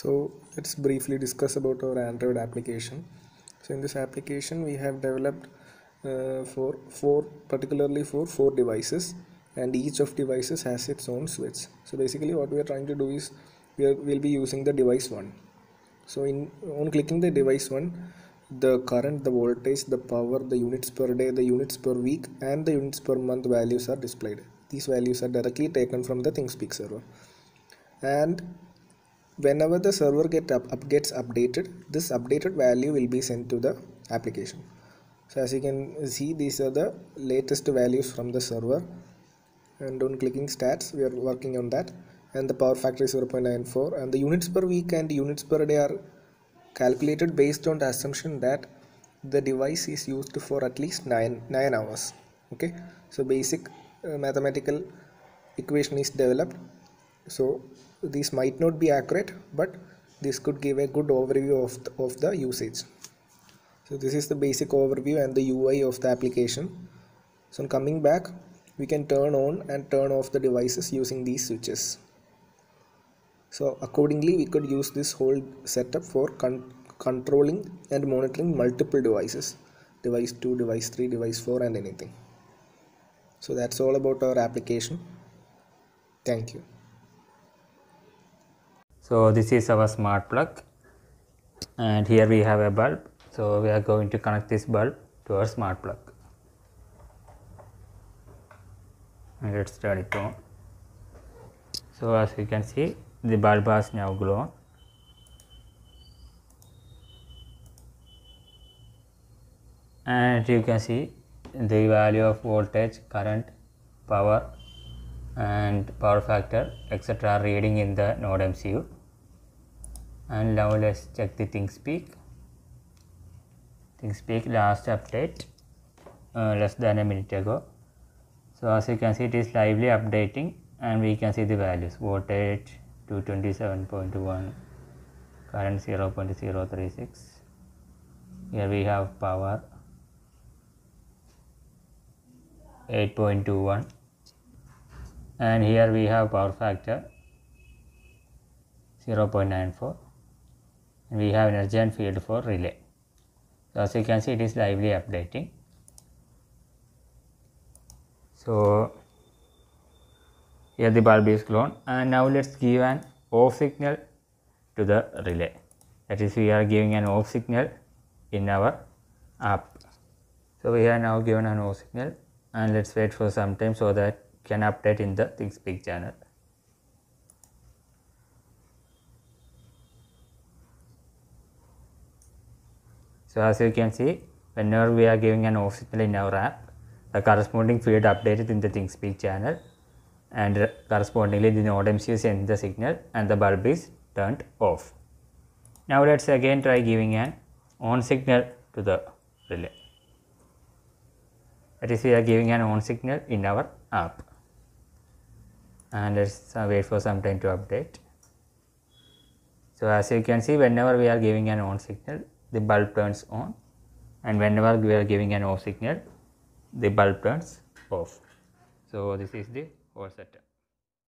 so let's briefly discuss about our android application so in this application we have developed uh, for four particularly for four devices and each of devices has its own switch so basically what we are trying to do is we will be using the device one so in on clicking the device one the current the voltage the power the units per day the units per week and the units per month values are displayed these values are directly taken from the thingspeak server and whenever the server get up, up gets updated this updated value will be sent to the application so as you can see these are the latest values from the server and on clicking stats we are working on that and the power factor is 0.94 and the units per week and units per day are calculated based on the assumption that the device is used for at least 9 9 hours okay so basic uh, mathematical equation is developed so these might not be accurate but this could give a good overview of the, of the usage so this is the basic overview and the UI of the application so coming back we can turn on and turn off the devices using these switches so accordingly we could use this whole setup for con controlling and monitoring multiple devices device 2 device 3 device 4 and anything so that's all about our application thank you so this is our smart plug and here we have a bulb so we are going to connect this bulb to our smart plug and let's turn it on so as you can see the bulb has now glown and you can see the value of voltage current power and power factor etc reading in the node MCU and now let's check the ThingSpeak ThingSpeak last update uh, less than a minute ago so as you can see it is lively updating and we can see the values voltage 227.1 current 0 0.036 here we have power 8.21 and here we have power factor 0.94 and we have energy and field for relay so as you can see it is lively updating so here the bulb is glown and now let's give an off signal to the relay that is we are giving an off signal in our app so we are now given an off signal and let's wait for some time so that can update in the ThingSpeak channel. So as you can see, whenever we are giving an off signal in our app, the corresponding field updated in the ThingSpeak channel and correspondingly the node MCU sends the signal and the bulb is turned off. Now let's again try giving an on signal to the relay. That is we are giving an on signal in our app and let's uh, wait for some time to update. So as you can see whenever we are giving an on signal the bulb turns on and whenever we are giving an off signal the bulb turns off. So this is the whole setup.